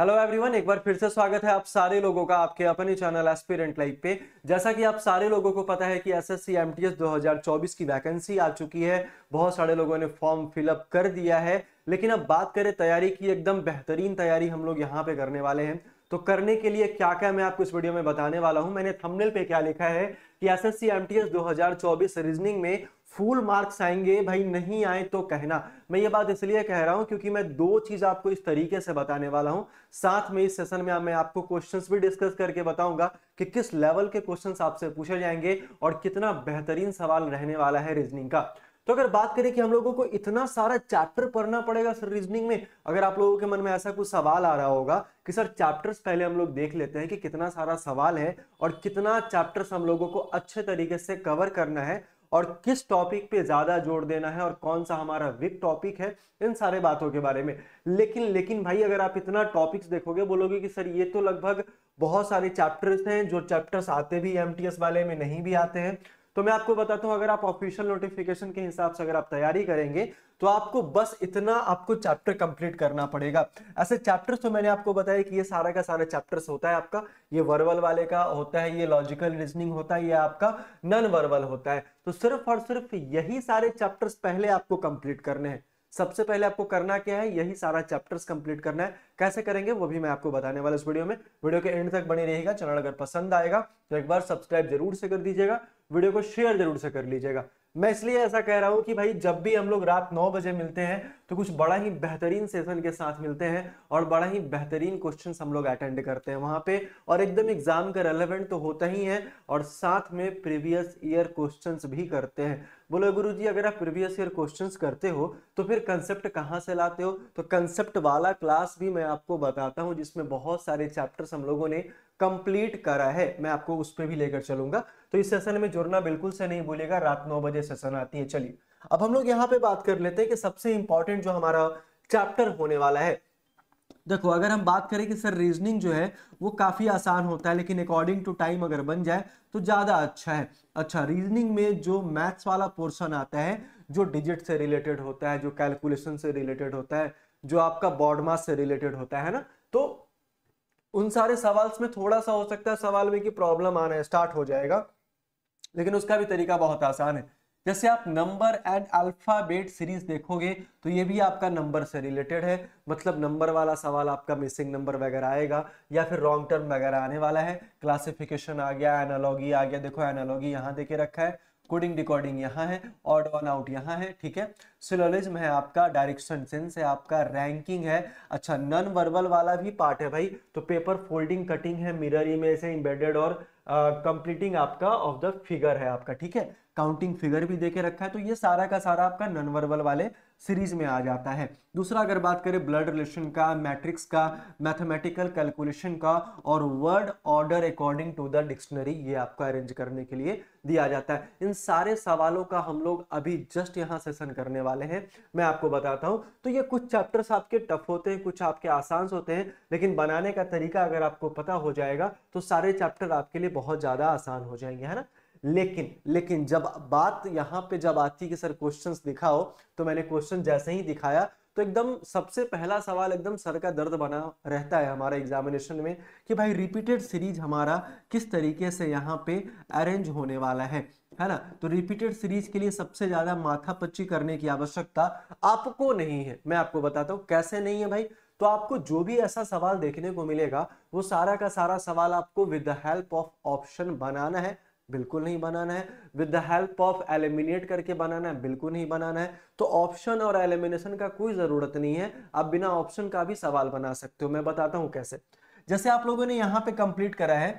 hello everyone एक बार फिर से स्वागत है आप सारे लोगों का आपके अपने चैनल एस्पिरेंट लाइफ पे जैसा कि आप सारे लोगों को पता है कि एसएससी एमटीएस 2024 की वैकेंसी आ चुकी है बहुत सारे लोगों ने फॉर्म फिलअप कर दिया है लेकिन अब बात करें तैयारी की एकदम बेहतरीन तैयारी हम लोग यहाँ पे करने वाले हैं तो करने के लिए क्या क्या मैं आपको इस वीडियो में बताने वाला हूं मैंने थंबनेल पे क्या लिखा है कि एसएससी एमटीएस 2024 रीजनिंग में फुल मार्क्स आएंगे भाई नहीं आए तो कहना मैं ये बात इसलिए कह रहा हूं क्योंकि मैं दो चीज आपको इस तरीके से बताने वाला हूं साथ में इस सेशन में मैं आपको क्वेश्चंस भी डिस्कस करके बताऊंगा कि किस लेवल के क्वेश्चंस आपसे पूछे जाएंगे और कितना बेहतरीन सवाल रहने वाला है रीजनिंग का तो अगर बात करें कि हम लोगों को इतना सारा चैप्टर पढ़ना पड़ेगा सर रीजनिंग में अगर आप लोगों के मन में ऐसा कुछ सवाल आ रहा होगा कि सर चैप्टर्स पहले हम लोग देख लेते हैं कि कितना सारा सवाल है और कितना चैप्टर्स हम लोगों को अच्छे तरीके से कवर करना है और किस टॉपिक पे ज्यादा जोर देना है और कौन सा हमारा विक टॉपिक है इन सारे बातों के बारे में लेकिन लेकिन भाई अगर आप इतना टॉपिक्स देखोगे बोलोगे कि सर ये तो लगभग बहुत सारे चैप्टर्स हैं जो चैप्टर्स आते भी एमटीएस वाले में नहीं भी आते हैं तो मैं आपको बताता हूं अगर आप ऑफिशियल नोटिफिकेशन के हिसाब से अगर आप तैयारी करेंगे तो आपको बस इतना आपको चैप्टर कंप्लीट करना पड़ेगा ऐसे चैप्टर्स तो मैंने आपको बताया कि ये सारा का सारा चैप्टर्स होता है आपका ये वर्वल वाले का होता है ये लॉजिकल रीजनिंग होता है ये आपका नॉन वर्वल होता है तो सिर्फ और सिर्फ यही सारे चैप्टर्स पहले आपको कंप्लीट करने हैं सबसे पहले आपको करना क्या है यही सारा चैप्टर्स कंप्लीट करना है कैसे करेंगे वो भी मैं आपको बताने वाला इस वीडियो में वीडियो के एंड तक बने रहेगा चैनल अगर पसंद आएगा तो एक बार सब्सक्राइब जरूर से कर दीजिएगा वीडियो को शेयर जरूर से कर लीजिएगा मैं इसलिए ऐसा कह रहा हूँ कि भाई जब भी हम लोग रात नौ बजे मिलते हैं तो कुछ बड़ा ही बेहतरीन सेशन के साथ मिलते हैं और बड़ा ही बेहतरीन क्वेश्चन हम लोग अटेंड करते हैं वहां पे और एकदम एग्जाम का रेलेवेंट तो होता ही है और साथ में प्रीवियस ईयर क्वेश्चन भी करते हैं बोलो गुरु जी अगर आप प्रीवियस ईयर क्वेश्चंस करते हो तो फिर कंसेप्ट कहाँ से लाते हो तो कंसेप्ट वाला क्लास भी मैं आपको बताता हूँ जिसमें बहुत सारे चैप्टर्स हम लोगों ने कंप्लीट करा है मैं आपको उस पर भी लेकर चलूंगा तो इस सेशन में जुड़ना बिल्कुल से नहीं भूलेगा रात नौ बजे सेशन आती है चलिए अब हम लोग यहाँ पे बात कर लेते हैं कि सबसे इंपॉर्टेंट जो हमारा चैप्टर होने वाला है देखो अगर हम बात करें कि सर रीजनिंग जो है वो काफ़ी आसान होता है लेकिन अकॉर्डिंग टू टाइम अगर बन जाए तो ज़्यादा अच्छा है अच्छा रीजनिंग में जो मैथ्स वाला पोर्शन आता है जो डिजिट से रिलेटेड होता है जो कैलकुलेशन से रिलेटेड होता है जो आपका बॉडमास से रिलेटेड होता है ना तो उन सारे सवाल में थोड़ा सा हो सकता है सवाल में कि प्रॉब्लम आना स्टार्ट हो जाएगा लेकिन उसका भी तरीका बहुत आसान है जैसे आप नंबर एंड अल्फाबेट सीरीज देखोगे तो ये भी आपका नंबर से रिलेटेड है मतलब नंबर वाला सवाल आपका मिसिंग नंबर वगैरह आएगा या फिर रॉन्ग टर्म वगैरह आने वाला है क्लासिफिकेशन आ गया एनालॉगी आ गया देखो एनालॉगी यहाँ दे के रखा है कोडिंग डिकॉर्डिंग यहाँ है ऑड ऑन आउट यहाँ है ठीक है सिलोलिज्म है आपका डायरेक्शन सेंस है आपका रैंकिंग है अच्छा नॉन वर्बल वाला भी पार्ट है भाई तो पेपर फोल्डिंग कटिंग है मिरर इमेज है इम्बेडेड और कंप्लीटिंग uh, आपका ऑफ द फिगर है आपका ठीक है काउंटिंग फिगर भी देके रखा है तो ये सारा का सारा आपका नॉन वर्बल वाले सीरीज में आ जाता है दूसरा अगर बात करें ब्लड रिलेशन का मैट्रिक्स का मैथमेटिकल कैलकुलेशन का और word order according to the dictionary ये आपको अरेंज करने के लिए दिया जाता है इन सारे सवालों का हम लोग अभी जस्ट यहाँ सेशन करने वाले हैं मैं आपको बताता हूँ तो ये कुछ चैप्टर्स आपके टफ होते हैं कुछ आपके आसान होते हैं लेकिन बनाने का तरीका अगर आपको पता हो जाएगा तो सारे चैप्टर आपके लिए बहुत ज़्यादा आसान हो जाएंगे है ना लेकिन लेकिन जब बात यहाँ पे जब आती कि सर क्वेश्चंस दिखाओ तो मैंने क्वेश्चन जैसे ही दिखाया तो एकदम सबसे पहला सवाल एकदम सर का दर्द बना रहता है हमारा एग्जामिनेशन में कि भाई रिपीटेड सीरीज हमारा किस तरीके से यहाँ पे अरेंज होने वाला है है ना तो रिपीटेड सीरीज के लिए सबसे ज्यादा माथापच्ची करने की आवश्यकता आपको नहीं है मैं आपको बताता हूँ कैसे नहीं है भाई तो आपको जो भी ऐसा सवाल देखने को मिलेगा वो सारा का सारा सवाल आपको with the help of option बनाना है बिल्कुल नहीं बनाना है with the help of eliminate करके बनाना है बिल्कुल नहीं बनाना है तो ऑप्शन और एलिमिनेशन का कोई ज़रूरत नहीं है आप बिना ऑप्शन का भी सवाल बना सकते हो मैं बताता हूं कैसे जैसे आप लोगों ने यहां पे कंप्लीट करा है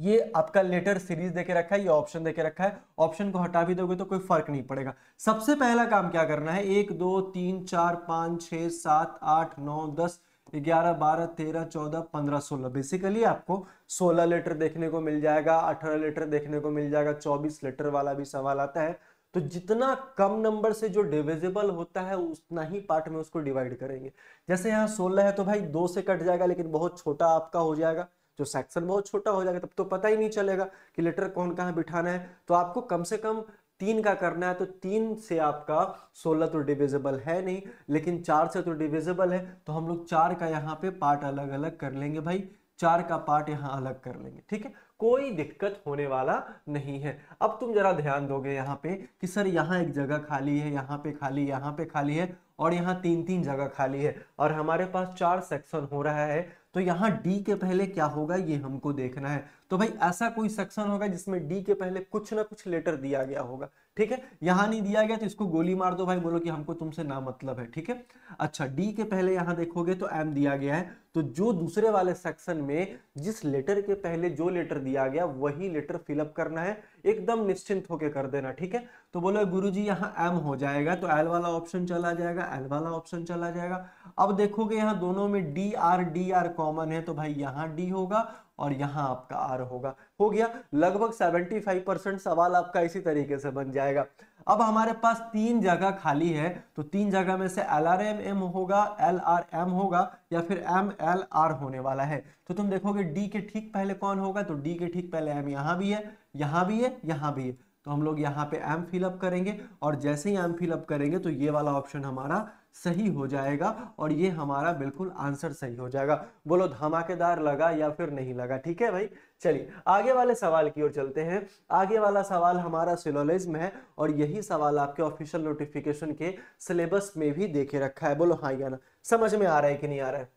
ये आपका लेटर सीरीज देके रखा है ये ऑप्शन देके रखा है ऑप्शन को हटा भी दोगे तो कोई फर्क नहीं पड़ेगा सबसे पहला काम क्या करना है एक दो तीन चार पांच छः सात आठ नौ दस ग्यारह बारह तेरह चौदह पंद्रह सोलह बेसिकली आपको सोलह लेटर देखने को मिल जाएगा अठारह लेटर देखने को मिल जाएगा चौबीस लेटर वाला भी सवाल आता है तो जितना कम नंबर से जो डिविजिबल होता है उतना ही पार्ट में उसको डिवाइड करेंगे जैसे यहाँ सोलह है तो भाई दो से कट जाएगा लेकिन बहुत छोटा आपका हो जाएगा जो सेक्शन बहुत छोटा हो जाएगा तब तो पता ही नहीं चलेगा कि लेटर कौन कहाँ बिठाना है तो आपको कम से कम तीन का करना है तो तीन से आपका सोलह तो डिविजिबल है नहीं लेकिन चार से तो डिविजिबल है तो हम लोग चार का यहाँ पे पार्ट अलग अलग कर लेंगे भाई चार का पार्ट यहाँ अलग कर लेंगे ठीक है कोई दिक्कत होने वाला नहीं है अब तुम जरा ध्यान दोगे यहाँ पे कि सर यहाँ एक जगह खाली है यहाँ पे खाली यहाँ पे खाली है और यहाँ तीन तीन जगह खाली है और हमारे पास चार सेक्शन हो रहा है तो यहाँ डी के पहले क्या होगा ये हमको देखना है तो भाई ऐसा कोई सेक्शन होगा जिसमें डी के पहले कुछ ना कुछ लेटर दिया गया होगा ठीक है यहाँ नहीं दिया गया तो इसको गोली मार दो भाई बोलो कि हमको तुमसे ना मतलब है ठीक है अच्छा डी के पहले यहाँ देखोगे तो एम दिया गया है तो जो दूसरे वाले सेक्शन में जिस लेटर के पहले जो लेटर दिया गया वही लेटर फिलअप करना है एकदम निश्चिंत होके कर देना ठीक है तो बोलो गुरु जी यहाँ एम हो जाएगा तो एल वाला ऑप्शन चला जाएगा एल वाला ऑप्शन चला जाएगा अब देखोगे यहाँ दोनों में D R D R common है तो भाई यहाँ डी होगा और यहाँ आपका आर होगा हो गया लगभग 75 परसेंट सवाल आपका इसी तरीके से बन जाएगा अब हमारे पास तीन जगह खाली है तो तीन जगह में से एल आर एम एम होगा एल आर एम होगा या फिर एम एल आर होने वाला है तो तुम देखोगे डी के ठीक पहले कौन होगा तो डी के ठीक पहले एम यहाँ भी है यहाँ भी है यहाँ भी है तो हम लोग यहाँ पे एम फिलअप करेंगे और जैसे ही एम फिलअप करेंगे तो ये वाला ऑप्शन हमारा सही हो जाएगा और ये हमारा बिल्कुल आंसर सही हो जाएगा बोलो धमाकेदार लगा या फिर नहीं लगा ठीक है भाई चलिए आगे वाले सवाल की ओर चलते हैं आगे वाला सवाल हमारा सिलोलिज्म है और यही सवाल आपके ऑफिशियल नोटिफिकेशन के सिलेबस में भी देखे रखा है बोलो हाँ या ना समझ में आ रहा है कि नहीं आ रहा है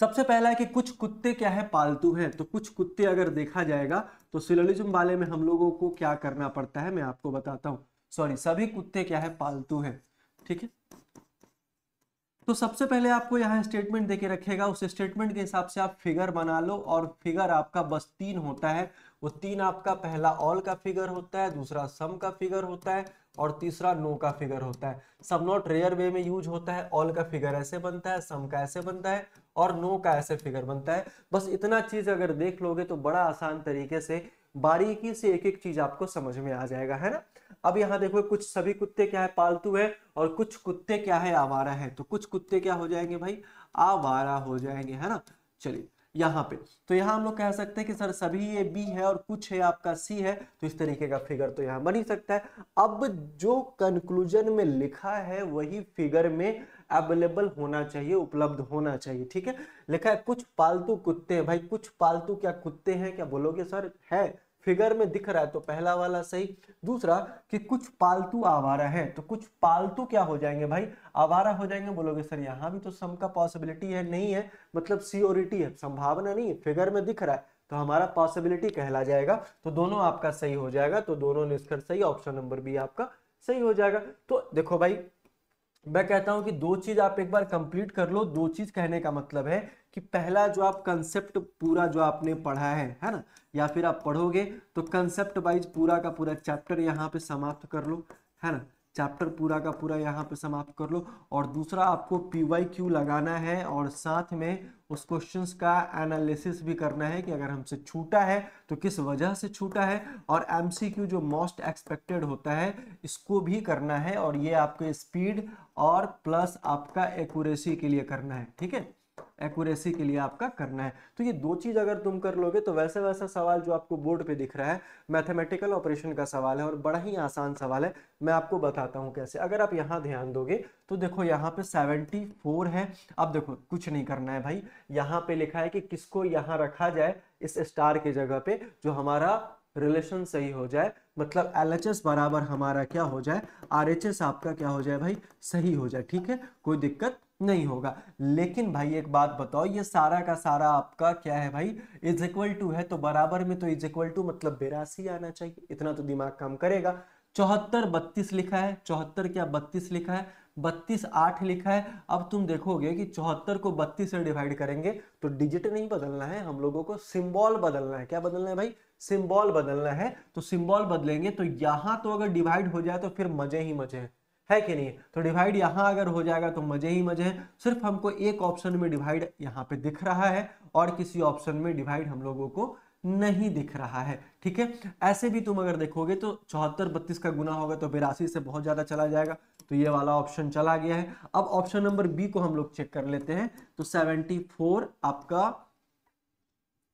सबसे पहला है कि कुछ कुत्ते क्या है पालतू हैं तो कुछ कुत्ते अगर देखा जाएगा तो सिलोलिज्म वाले में हम लोगों को क्या करना पड़ता है मैं आपको बताता हूँ सॉरी सभी कुत्ते क्या है पालतू हैं ठीक है तो सबसे पहले आपको यहाँ स्टेटमेंट देके रखेगा उस स्टेटमेंट के हिसाब से आप फिगर बना लो और फिगर आपका बस तीन होता है वो तीन आपका पहला ऑल का फिगर होता है दूसरा सम का फिगर होता है और तीसरा नो का फिगर होता है सब नॉट रेयर वे में यूज होता है ऑल का फिगर ऐसे बनता है सम का ऐसे बनता है और नो का ऐसे फिगर बनता है बस इतना चीज अगर देख लोगे तो बड़ा आसान तरीके से बारीकी से एक एक चीज आपको समझ में आ जाएगा है ना अब यहाँ देखो कुछ सभी कुत्ते क्या है पालतू है और कुछ कुत्ते क्या है आवारा है तो कुछ कुत्ते क्या हो जाएंगे भाई आवारा हो जाएंगे है ना चलिए यहाँ पे तो यहाँ हम लोग कह सकते हैं कि सर सभी ये बी है और कुछ है आपका सी है तो इस तरीके का फिगर तो यहाँ बन ही सकता है अब जो कंक्लूजन में लिखा है वही फिगर में अवेलेबल होना चाहिए उपलब्ध होना चाहिए ठीक है लिखा है कुछ पालतू कुत्ते हैं भाई कुछ पालतू क्या कुत्ते हैं क्या बोलोगे सर है फिगर में दिख रहा है तो पहला वाला सही दूसरा कि कुछ पालतू आवारा है तो कुछ पालतू क्या हो जाएंगे भाई आवारा हो जाएंगे बोलोगे सर यहाँ भी तो सम का पॉसिबिलिटी है नहीं है मतलब सियोरिटी है संभावना नहीं है फिगर में दिख रहा है तो हमारा पॉसिबिलिटी कहला जाएगा तो दोनों आपका सही हो जाएगा तो दोनों निष्कर्ष सही ऑप्शन नंबर बी आपका सही हो जाएगा तो देखो भाई मैं कहता हूं कि दो चीज आप एक बार कंप्लीट कर लो दो चीज कहने का मतलब है कि पहला जो आप कंसेप्ट पूरा जो आपने पढ़ा है है ना या फिर आप पढ़ोगे तो कंसेप्ट वाइज पूरा का पूरा चैप्टर यहाँ पे समाप्त कर लो है ना चैप्टर पूरा का पूरा यहाँ पे समाप्त कर लो और दूसरा आपको पी वाई क्यू लगाना है और साथ में उस क्वेश्चंस का एनालिसिस भी करना है कि अगर हमसे छूटा है तो किस वजह से छूटा है और एमसीक्यू जो मोस्ट एक्सपेक्टेड होता है इसको भी करना है और ये आपके स्पीड और प्लस आपका एक्यूरेसी के लिए करना है ठीक है एक्यूरेसी के लिए आपका करना है तो ये दो चीज़ अगर तुम कर लोगे तो वैसे वैसा सवाल जो आपको बोर्ड पे दिख रहा है मैथमेटिकल ऑपरेशन का सवाल है और बड़ा ही आसान सवाल है मैं आपको बताता हूँ कैसे अगर आप यहाँ ध्यान दोगे तो देखो यहाँ पे 74 है अब देखो कुछ नहीं करना है भाई यहाँ पे लिखा है कि किसको यहाँ रखा जाए इस स्टार के जगह पे जो हमारा रिलेशन सही हो जाए मतलब एल बराबर हमारा क्या हो जाए आर आपका क्या हो जाए भाई सही हो जाए ठीक है कोई दिक्कत नहीं होगा लेकिन भाई एक बात बताओ ये सारा का सारा आपका क्या है भाई इज इक्वल टू है तो बराबर में तो इज इक्वल टू मतलब बेरासी आना चाहिए इतना तो दिमाग काम करेगा चौहत्तर बत्तीस लिखा है चौहत्तर क्या बत्तीस लिखा है बत्तीस आठ लिखा है अब तुम देखोगे कि चौहत्तर को बत्तीस से डिवाइड करेंगे तो डिजिट नहीं बदलना है हम लोगों को सिंबल बदलना है क्या बदलना है भाई सिंबल बदलना है तो सिंबल बदलेंगे तो यहां तो अगर डिवाइड हो जाए तो फिर मजे ही मजे हैं है कि नहीं तो डिवाइड यहाँ अगर हो जाएगा तो मजे ही मजे हैं सिर्फ हमको एक ऑप्शन में डिवाइड यहाँ पे दिख रहा है और किसी ऑप्शन में डिवाइड हम लोगों को नहीं दिख रहा है ठीक है ऐसे भी तुम अगर देखोगे तो चौहत्तर बत्तीस का गुना होगा तो बिरासी से बहुत ज़्यादा चला जाएगा तो ये वाला ऑप्शन चला गया है अब ऑप्शन नंबर बी को हम लोग चेक कर लेते हैं तो सेवेंटी फोर आपका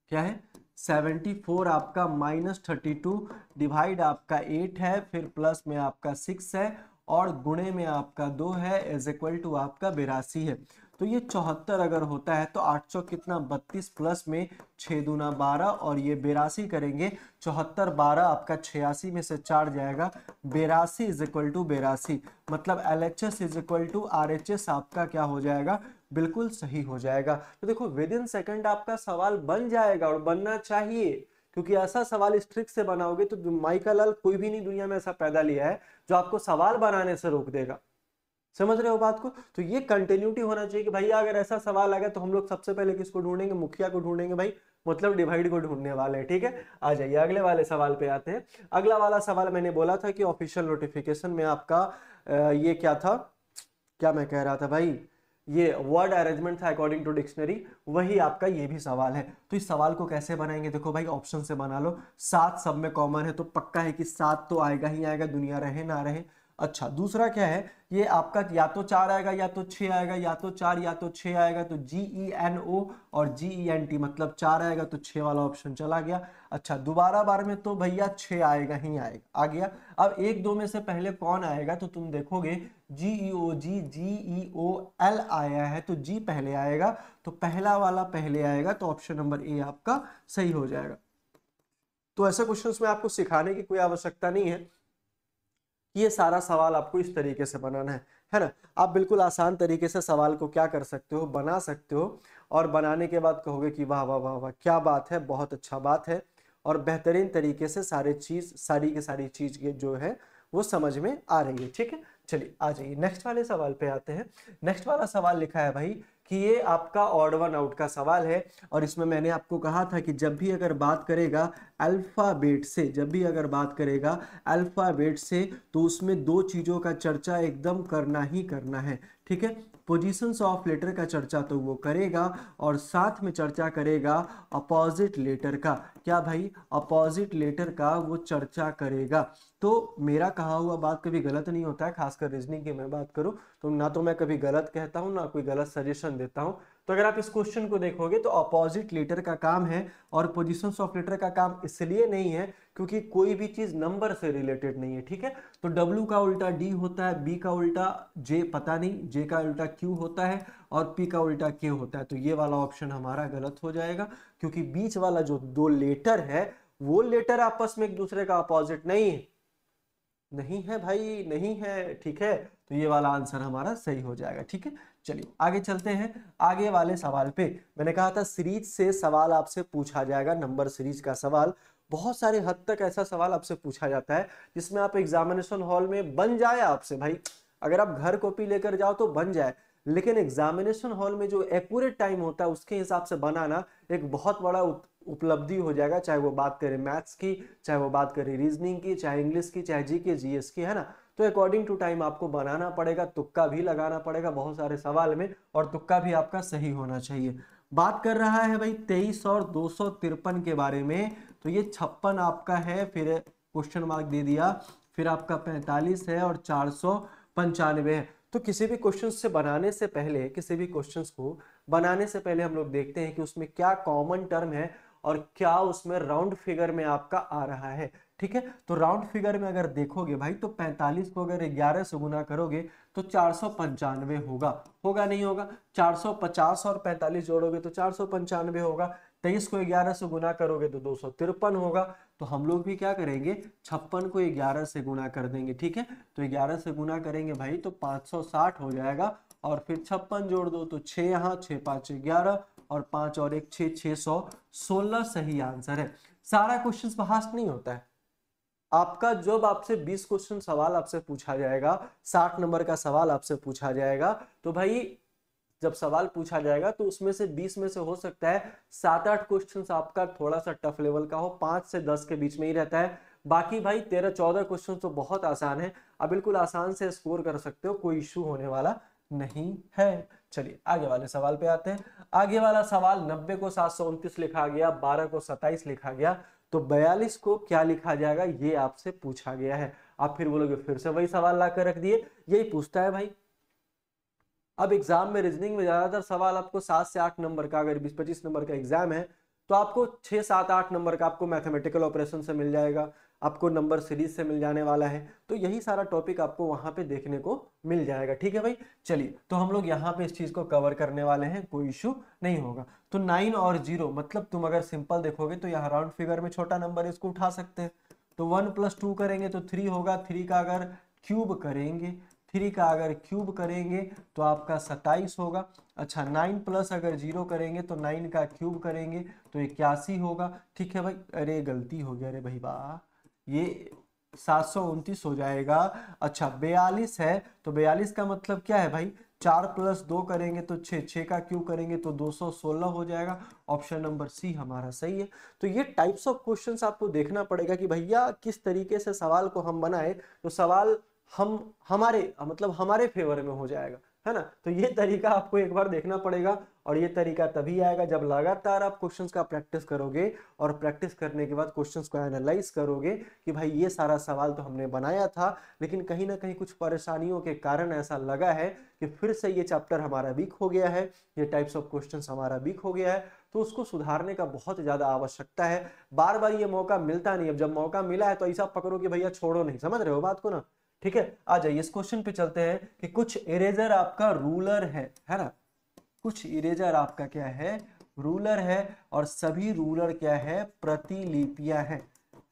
क्या है सेवेंटी फोर आपका माइनस थर्टी टू डिवाइड आपका एट है फिर प्लस में आपका सिक्स है और गुणे में आपका दो है इज इक्वल टू आपका बेरासी है तो ये चौहत्तर अगर होता है तो 800 कितना 32 प्लस में छः दूना बारह और ये बेरासी करेंगे चौहत्तर बारह आपका छियासी में से चार जाएगा बेरासी इज इक्वल टू बेरासी मतलब L H S is equal to R H S आपका क्या हो जाएगा बिल्कुल सही हो जाएगा तो देखो विद इन सेकेंड आपका सवाल बन जाएगा और बनना चाहिए क्योंकि ऐसा सवाल इस ट्रिक से बनाओगे तो माइकल लाल कोई भी नहीं दुनिया में ऐसा पैदा लिया है जो आपको सवाल बनाने से रोक देगा समझ रहे हो बात को तो ये कंटिन्यूटी होना चाहिए कि भाई अगर ऐसा सवाल आ गया तो हम लोग सबसे पहले किसको ढूंढेंगे मुखिया को ढूंढेंगे भाई मतलब डिवाइड को ढूंढने वाले हैं ठीक है आ जाइए अगले वाले सवाल पे आते हैं अगला वाला सवाल मैंने बोला था कि ऑफिशियल नोटिफिकेशन में आपका ये क्या था क्या मैं कह रहा था भाई ये वर्ड अरेंजमेंट था अकॉर्डिंग टू डिक्शनरी वही आपका ये भी सवाल है तो इस सवाल को कैसे बनाएंगे देखो भाई ऑप्शन से बना लो सात सब में कॉमन है तो पक्का है कि सात तो आएगा ही आएगा दुनिया रहे ना रहे अच्छा दूसरा क्या है ये आपका या तो चार आएगा या तो छ आएगा या तो चार या तो छ आएगा तो जी ई एन ओ और जी ई एन टी मतलब चार आएगा तो छ वाला ऑप्शन चला गया अच्छा दोबारा बार में तो भैया छ आएगा ही आएगा आ गया अब एक दो में से पहले कौन आएगा तो तुम देखोगे जी ई ओ जी जी ई ओ एल आया है तो जी पहले आएगा तो पहला वाला पहले आएगा तो ऑप्शन नंबर ए आपका सही हो जाएगा तो ऐसे क्वेश्चन में आपको सिखाने की कोई आवश्यकता नहीं है ये सारा सवाल आपको इस तरीके से बनाना है है ना आप बिल्कुल आसान तरीके से सवाल को क्या कर सकते हो बना सकते हो और बनाने के बाद कहोगे कि वाह वाह वाह वाह क्या बात है बहुत अच्छा बात है और बेहतरीन तरीके से सारे चीज़ सारी के सारी चीज़ के जो है वो समझ में आ रही है ठीक है चलिए आ जाइए नेक्स्ट वाले सवाल पे आते हैं नेक्स्ट वाला सवाल लिखा है भाई कि ये आपका ऑड वन आउट का सवाल है और इसमें मैंने आपको कहा था कि जब भी अगर बात करेगा अल्फ़ाबेट से जब भी अगर बात करेगा अल्फ़ाबेट से तो उसमें दो चीज़ों का चर्चा एकदम करना ही करना है ठीक है पोजिशंस ऑफ लेटर का चर्चा तो वो करेगा और साथ में चर्चा करेगा अपोजिट लेटर का क्या भाई अपोजिट लेटर का वो चर्चा करेगा तो मेरा कहा हुआ बात कभी गलत नहीं होता है खासकर रीजनिंग की मैं बात करूं तो ना तो मैं कभी गलत कहता हूं ना कोई गलत सजेशन देता हूं तो अगर आप इस क्वेश्चन को देखोगे तो अपोजिट लेटर का काम है और पोजिशन ऑफ लेटर का काम इसलिए नहीं है क्योंकि कोई भी चीज नंबर से रिलेटेड नहीं है ठीक है तो W का उल्टा D होता है B का उल्टा J पता नहीं J का उल्टा Q होता है और P का उल्टा K होता है तो ये वाला ऑप्शन हमारा गलत हो जाएगा क्योंकि बीच वाला जो दो लेटर है वो लेटर आपस में एक दूसरे का अपोजिट नहीं है नहीं है भाई नहीं है ठीक है तो ये वाला आंसर हमारा सही हो जाएगा ठीक है चलिए आगे चलते हैं आगे वाले सवाल पे मैंने कहा था सीरीज से सवाल आपसे पूछा जाएगा नंबर सीरीज का सवाल बहुत सारे हद तक ऐसा सवाल आपसे पूछा जाता है जिसमें आप एग्जामिनेशन हॉल में बन जाए आपसे भाई अगर आप घर कॉपी लेकर जाओ तो बन जाए लेकिन एग्जामिनेशन हॉल में जो एक्यूरेट टाइम होता है उसके हिसाब से बनाना एक बहुत बड़ा उपलब्धि हो जाएगा चाहे वो बात करें मैथ्स की चाहे वो बात करें रीजनिंग की चाहे इंग्लिश की चाहे जी के जी की है ना तो अकॉर्डिंग टू टाइम आपको बनाना पड़ेगा तुक्का भी लगाना पड़ेगा बहुत सारे सवाल में और तुक्का भी आपका सही होना चाहिए बात कर रहा है भाई तेईस और दो के बारे में तो ये छप्पन आपका है फिर क्वेश्चन मार्क दे दिया फिर आपका पैंतालीस है और चार सौ पंचानवे है तो किसी भी क्वेश्चन से बनाने से पहले किसी भी क्वेश्चन को बनाने से पहले हम लोग देखते हैं कि उसमें क्या कॉमन टर्म है और क्या उसमें राउंड फिगर में आपका आ रहा है ठीक है तो राउंड फिगर में अगर देखोगे भाई तो 45 को अगर 11 से गुना करोगे तो चार होगा होगा नहीं होगा 450 और 45 जोड़ोगे तो चार होगा तेईस को ग्यारह से गुना करोगे तो दो सौ तिरपन होगा तो हम लोग भी क्या करेंगे छप्पन को ग्यारह से गुना कर देंगे ठीक है तो ग्यारह से गुना करेंगे भाई तो पाँच सौ साठ हो जाएगा और फिर छप्पन जोड़ दो तो छः यहाँ छः पाँच ग्यारह और पाँच और एक छः छः सौ सोलह सही आंसर है सारा क्वेश्चन बहास नहीं होता है आपका जब आपसे 20 क्वेश्चन सवाल आपसे पूछा जाएगा 60 नंबर का सवाल आपसे पूछा जाएगा तो भाई जब सवाल पूछा जाएगा तो उसमें से 20 में से हो सकता है सात आठ क्वेश्चंस आपका थोड़ा सा टफ लेवल का हो पांच से दस के बीच में ही रहता है बाकी भाई तेरह चौदह क्वेश्चन तो बहुत आसान है आप बिल्कुल आसान से स्कोर कर सकते हो कोई इश्यू होने वाला नहीं है चलिए आगे वाले सवाल पे आते हैं आगे वाला सवाल नब्बे को सात सौ उनतीस लिखा गया बारह को सताइस लिखा गया तो बयालीस को क्या लिखा जाएगा ये आपसे पूछा गया है आप फिर बोलोगे फिर से वही सवाल ला कर रख दिए यही पूछता है भाई अब एग्जाम में रीजनिंग में ज्यादातर सवाल आपको सात से आठ नंबर का अगर बीस पच्चीस नंबर का एग्जाम है तो आपको छह सात आठ नंबर का आपको मैथमेटिकल ऑपरेशन से मिल जाएगा आपको नंबर सीरीज से मिल जाने वाला है तो यही सारा टॉपिक आपको वहां पे देखने को मिल जाएगा ठीक है भाई चलिए तो हम लोग यहाँ पे इस चीज़ को कवर करने वाले हैं कोई इशू नहीं होगा तो नाइन और जीरो मतलब तुम अगर सिंपल देखोगे तो यहाँ राउंड फिगर में छोटा नंबर इसको उठा सकते हैं तो वन प्लस टू करेंगे तो थ्री होगा थ्री का अगर क्यूब करेंगे थ्री का अगर क्यूब करेंगे तो आपका सत्ताईस होगा अच्छा नाइन प्लस अगर जीरो करेंगे तो नाइन का क्यूब करेंगे तो इक्यासी होगा ठीक है भाई अरे गलती हो गया अरे भाई वाह ये सात सौ उनतीस हो जाएगा अच्छा बयालीस है तो बयालीस का मतलब क्या है भाई चार प्लस दो करेंगे तो छः छः का क्यूब करेंगे तो दो सौ सोलह हो जाएगा ऑप्शन नंबर सी हमारा सही है तो ये टाइप्स ऑफ क्वेश्चंस आपको देखना पड़ेगा कि भैया किस तरीके से सवाल को हम बनाए तो सवाल हम हमारे मतलब हमारे फेवर में हो जाएगा है ना तो ये तरीका आपको एक बार देखना पड़ेगा और ये तरीका तभी आएगा जब लगातार आप क्वेश्चंस का प्रैक्टिस करोगे और प्रैक्टिस करने के बाद क्वेश्चंस को एनालाइज करोगे कि भाई ये सारा सवाल तो हमने बनाया था लेकिन कहीं ना कहीं कुछ परेशानियों के कारण ऐसा लगा है कि फिर से ये चैप्टर हमारा वीक हो गया है ये टाइप्स ऑफ क्वेश्चन हमारा वीक हो गया है तो उसको सुधारने का बहुत ज़्यादा आवश्यकता है बार बार ये मौका मिलता नहीं अब जब मौका मिला है तो ऐसा पकड़ो कि भैया छोड़ो नहीं समझ रहे हो बात को ना ठीक है आ जाइए इस क्वेश्चन पे चलते हैं कि कुछ इरेजर आपका रूलर है है ना कुछ इरेजर आपका क्या है रूलर है और सभी रूलर क्या है प्रतिलिपियां है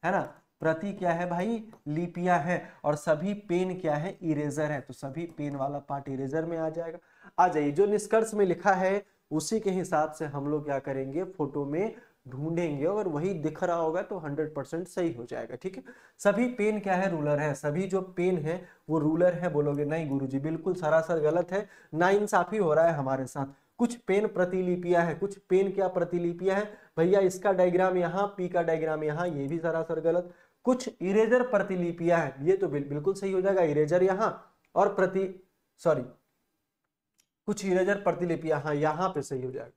है ना प्रति क्या है भाई लिपिया है और सभी पेन क्या है इरेजर है तो सभी पेन वाला पार्ट इरेजर में आ जाएगा आ जाइए जो निष्कर्ष में लिखा है उसी के हिसाब से हम लोग क्या करेंगे फोटो में ढूंढेंगे अगर वही दिख रहा होगा तो 100 परसेंट सही हो जाएगा ठीक है सभी पेन क्या है रूलर है सभी जो पेन है वो रूलर है बोलोगे नहीं गुरुजी बिल्कुल सरासर गलत है ना इंसाफी हो रहा है हमारे साथ कुछ पेन प्रतिलिपियां है कुछ पेन क्या प्रतिलिपियां है भैया इसका डायग्राम यहाँ पी का डायग्राम यहाँ ये भी सरासर गलत कुछ इरेजर प्रतिलिपियां है ये तो बिल, बिल्कुल सही हो जाएगा इरेजर यहाँ और प्रति सॉरी कुछ इरेजर प्रतिलिपियां हाँ यहाँ पे सही हो जाएगा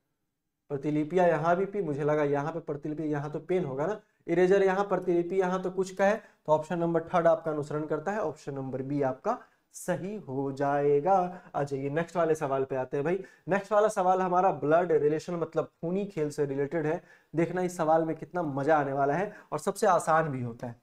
प्रतिलिपिया यहाँ भी पी मुझे लगा यहाँ पे प्रतिलिपि यहाँ तो पेन होगा ना इरेजर यहाँ प्रतिलिपि यहाँ तो कुछ का है तो ऑप्शन नंबर थर्ड आपका अनुसरण करता है ऑप्शन नंबर बी आपका सही हो जाएगा अच्छा ये नेक्स्ट वाले सवाल पे आते हैं भाई नेक्स्ट वाला सवाल हमारा ब्लड रिलेशन मतलब खूनी खेल से रिलेटेड है देखना इस सवाल में कितना मजा आने वाला है और सबसे आसान भी होता है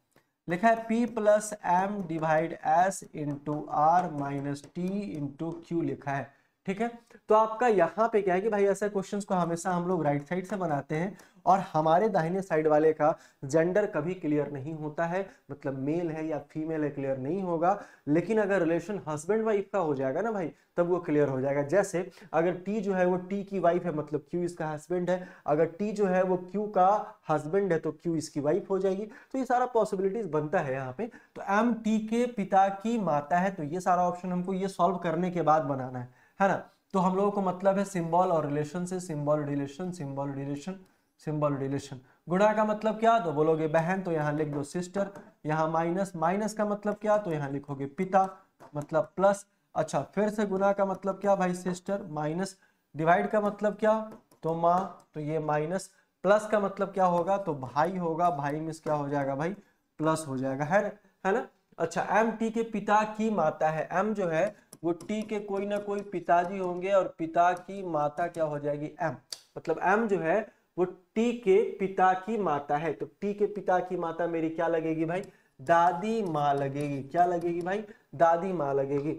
लिखा है P plus M divide S into R minus T into Q लिखा है ठीक है तो आपका यहाँ पे क्या है कि भाई ऐसे क्वेश्चंस को हमेशा हम लोग राइट साइड से बनाते हैं और हमारे दाहिने साइड वाले का जेंडर कभी क्लियर नहीं होता है मतलब मेल है या फीमेल है क्लियर नहीं होगा लेकिन अगर रिलेशन हस्बैंड वाइफ का हो जाएगा ना भाई तब वो क्लियर हो जाएगा जैसे अगर टी जो है वो टी की वाइफ है मतलब क्यू इसका हस्बैंड है अगर टी जो है वो क्यू का हस्बैंड है तो क्यू इसकी वाइफ हो जाएगी तो ये सारा पॉसिबिलिटीज बनता है यहाँ पे तो एम टी के पिता की माता है तो ये सारा ऑप्शन हमको ये सॉल्व करने के बाद बनाना है है ना तो हम लोगों को मतलब है सिंबल और रिलेशन से symbol relation symbol relation symbol relation गुणा का मतलब क्या तो बोलोगे बहन तो यहाँ लिख दो सिस्टर यहाँ माइनस माइनस का मतलब क्या तो यहाँ लिखोगे पिता मतलब प्लस अच्छा फिर से गुना का मतलब क्या भाई सिस्टर माइनस डिवाइड का मतलब क्या तो माँ तो ये माइनस प्लस का मतलब क्या होगा तो भाई होगा भाई में क्या हो जाएगा भाई प्लस हो जाएगा है ना है ना अच्छा एम टी के पिता की माता है एम जो है वो टी के कोई ना कोई पिताजी होंगे और पिता की माता क्या हो जाएगी एम मतलब एम जो है वो टी के पिता की माता है तो टी के पिता की माता मेरी क्या लगेगी भाई दादी माँ लगेगी क्या लगेगी भाई दादी माँ लगेगी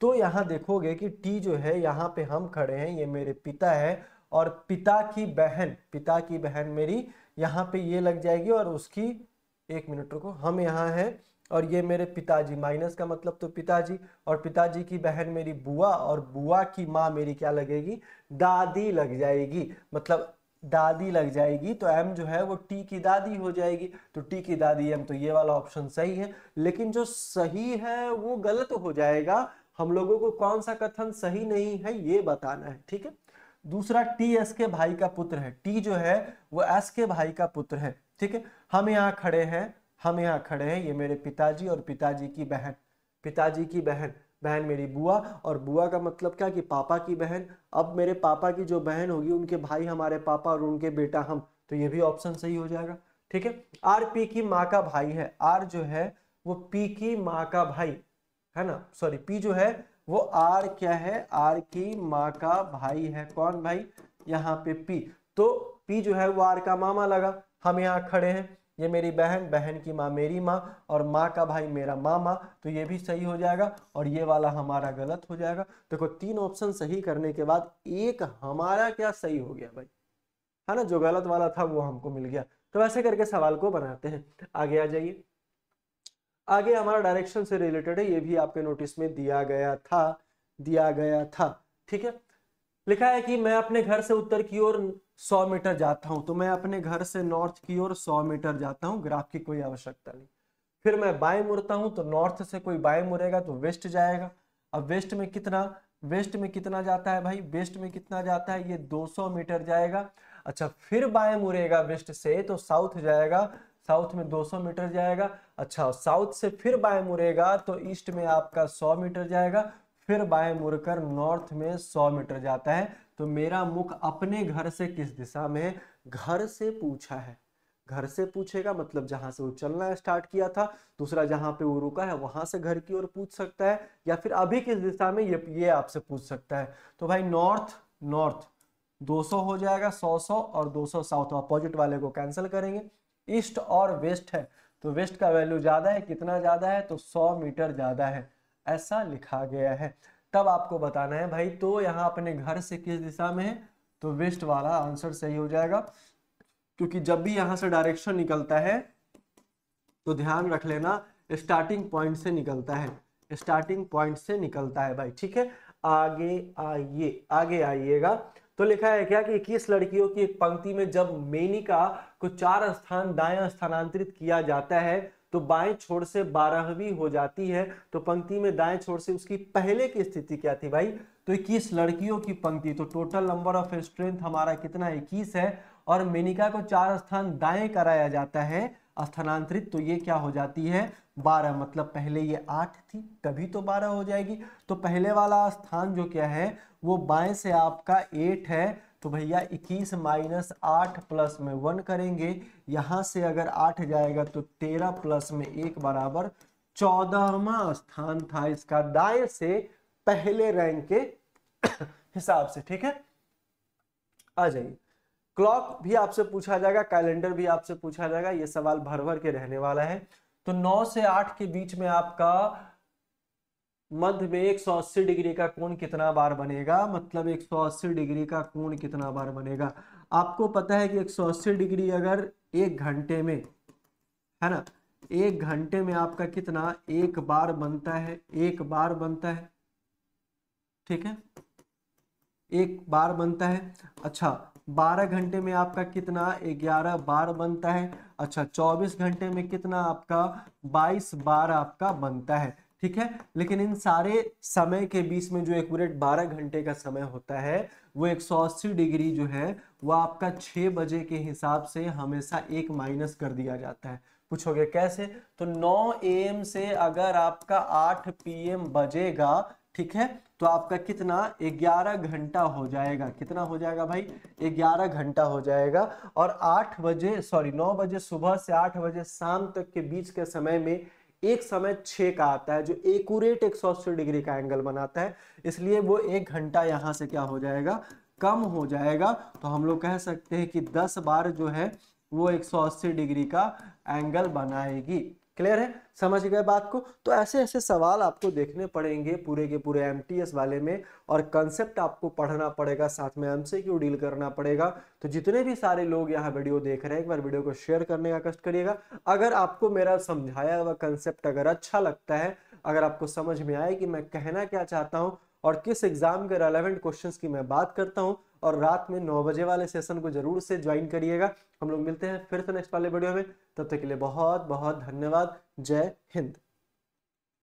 तो यहाँ देखोगे कि टी जो है यहाँ पे हम खड़े हैं ये मेरे पिता है और पिता की बहन पिता की बहन मेरी यहाँ पे ये लग जाएगी और उसकी एक मिनट रुको हम यहाँ हैं और ये मेरे पिताजी माइनस का मतलब तो पिताजी और पिताजी की बहन मेरी बुआ और बुआ की माँ मेरी क्या लगेगी दादी लग जाएगी मतलब दादी लग जाएगी तो एम जो है वो टी की दादी हो जाएगी तो टी की दादी एम तो ये वाला ऑप्शन सही है लेकिन जो सही है वो गलत हो जाएगा हम लोगों को कौन सा कथन सही नहीं है ये बताना है ठीक है दूसरा टी एस के भाई का पुत्र है टी जो है वो एस के भाई का पुत्र है ठीक है हम यहाँ खड़े हैं हम यहाँ खड़े हैं ये मेरे पिताजी और पिताजी की बहन पिताजी की बहन बहन मेरी बुआ और बुआ का मतलब क्या कि पापा की बहन अब मेरे पापा की जो बहन होगी उनके भाई हमारे पापा और उनके बेटा हम तो ये भी ऑप्शन सही हो जाएगा ठीक है आर पी की माँ का भाई है आर जो है वो पी की माँ का भाई है ना सॉरी पी जो है वो आर क्या है आर की माँ का भाई है कौन भाई यहाँ पे पी तो पी जो है वो आर का मामा लगा हम यहाँ खड़े हैं ये मेरी बहन बहन की माँ मेरी माँ और माँ का भाई मेरा मामा तो ये भी सही हो जाएगा और ये वाला हमारा गलत हो जाएगा देखो तो तीन ऑप्शन सही करने के बाद एक हमारा क्या सही हो गया भाई है ना जो गलत वाला था वो हमको मिल गया तो वैसे करके सवाल को बनाते हैं आगे आ जाइए आगे हमारा डायरेक्शन से रिलेटेड है ये भी आपके नोटिस में दिया गया था दिया गया था ठीक है लिखा है कि मैं अपने घर से उत्तर की ओर 100 मीटर जाता हूं तो मैं अपने घर से नॉर्थ की ओर 100 मीटर जाता हूं ग्राफ की कोई आवश्यकता नहीं फिर मैं बाएं मुड़ता हूं तो नॉर्थ से कोई बाएं मुड़ेगा तो वेस्ट जाएगा अब वेस्ट में कितना वेस्ट में कितना जाता है भाई वेस्ट में कितना जाता है ये 200 मीटर जाएगा अच्छा फिर बाएं मुड़ेगा वेस्ट से तो साउथ जाएगा साउथ में 200 मीटर जाएगा अच्छा साउथ से फिर बाएं मुड़ेगा तो ईस्ट में आपका 100 मीटर जाएगा फिर बाएं मुड़कर नॉर्थ में 100 मीटर जाता है तो मेरा मुख अपने घर से किस दिशा में है घर से पूछा है घर से पूछेगा मतलब जहां से वो चलना स्टार्ट किया था दूसरा जहां पे वो रुका है वहां से घर की ओर पूछ सकता है या फिर अभी किस दिशा में ये ये आपसे पूछ सकता है तो भाई नॉर्थ नॉर्थ 200 हो जाएगा 100 100 और 200 साउथ अपोजिट तो वाले को कैंसिल करेंगे ईस्ट और वेस्ट है तो वेस्ट का वैल्यू ज्यादा है कितना ज्यादा है तो सौ मीटर ज्यादा है ऐसा लिखा गया है तब आपको बताना है भाई तो यहाँ अपने घर से किस दिशा में है तो वेस्ट वाला आंसर सही हो जाएगा क्योंकि जब भी यहां से डायरेक्शन निकलता है तो ध्यान रख लेना स्टार्टिंग पॉइंट से निकलता है स्टार्टिंग पॉइंट से निकलता है भाई ठीक है आगे आइए आगे आइएगा तो लिखा है क्या कि इक्कीस लड़कियों की एक पंक्ति में जब मेनिका को चार स्थान दाया स्थानांतरित किया जाता है तो बाएं छोर से बारहवीं हो जाती है तो पंक्ति में दाएं छोर से उसकी पहले की स्थिति क्या थी भाई तो इक्कीस लड़कियों की पंक्ति तो टोटल नंबर ऑफ स्ट्रेंथ हमारा कितना इक्कीस है और मेनिका को चार स्थान दाएं कराया जाता है स्थानांतरित तो ये क्या हो जाती है बारह मतलब पहले ये आठ थी तभी तो बारह हो जाएगी तो पहले वाला स्थान जो क्या है वो बाएं से आपका एट है तो भैया इक्कीस माइनस आठ प्लस में वन करेंगे यहां से अगर आठ जाएगा तो तेरह प्लस में एक बराबर चौदहवा स्थान था इसका दाएं से पहले रैंक के हिसाब से ठीक है आ जाइए क्लॉक भी आपसे पूछा जाएगा कैलेंडर भी आपसे पूछा जाएगा ये सवाल भर भर के रहने वाला है तो 9 से 8 के बीच में आपका मध्य में 180 डिग्री का कोण कितना बार बनेगा मतलब 180 डिग्री का कोण कितना बार बनेगा आपको पता है कि 180 डिग्री अगर एक घंटे में है ना एक घंटे में आपका कितना एक बार बनता है एक बार बनता है ठीक है एक बार बनता है अच्छा बारह घंटे में आपका कितना ग्यारह बार बनता है अच्छा चौबीस घंटे में कितना आपका बाईस बार आपका बनता है ठीक है लेकिन इन सारे समय के बीच में जो मिनट 12 घंटे का समय होता है वो 180 डिग्री जो है वो आपका 6 बजे के हिसाब से हमेशा एक माइनस कर दिया जाता है पूछोगे कैसे तो 9 एम से अगर आपका 8 पीएम बजेगा ठीक है तो आपका कितना 11 घंटा हो जाएगा कितना हो जाएगा भाई 11 घंटा हो जाएगा और 8 बजे सॉरी 9 बजे सुबह से 8 बजे शाम तक के बीच के समय में एक समय छ का आता है जो एकट एक सौ अस्सी डिग्री का एंगल बनाता है इसलिए वो एक घंटा यहां से क्या हो जाएगा कम हो जाएगा तो हम लोग कह सकते हैं कि दस बार जो है वो एक सौ अस्सी डिग्री का एंगल बनाएगी क्लियर है समझ गए बात को तो ऐसे ऐसे सवाल आपको देखने पड़ेंगे पूरे के पूरे एम वाले में और कंसेप्ट आपको पढ़ना पड़ेगा साथ में एम क्यों डील करना पड़ेगा तो जितने भी सारे लोग यहाँ वीडियो देख रहे हैं एक बार वीडियो को शेयर करने का कष्ट करिएगा अगर आपको मेरा समझाया हुआ कंसेप्ट अगर अच्छा लगता है अगर आपको समझ में आए कि मैं कहना क्या चाहता हूँ और किस एग्जाम के रेलेवेंट क्वेश्चन की मैं बात करता हूँ और रात में नौ बजे वाले सेशन को जरूर से ज्वाइन करिएगा हम लोग मिलते हैं फिर से नेक्स्ट वाले वीडियो में तब तक के लिए बहुत बहुत धन्यवाद जय हिंद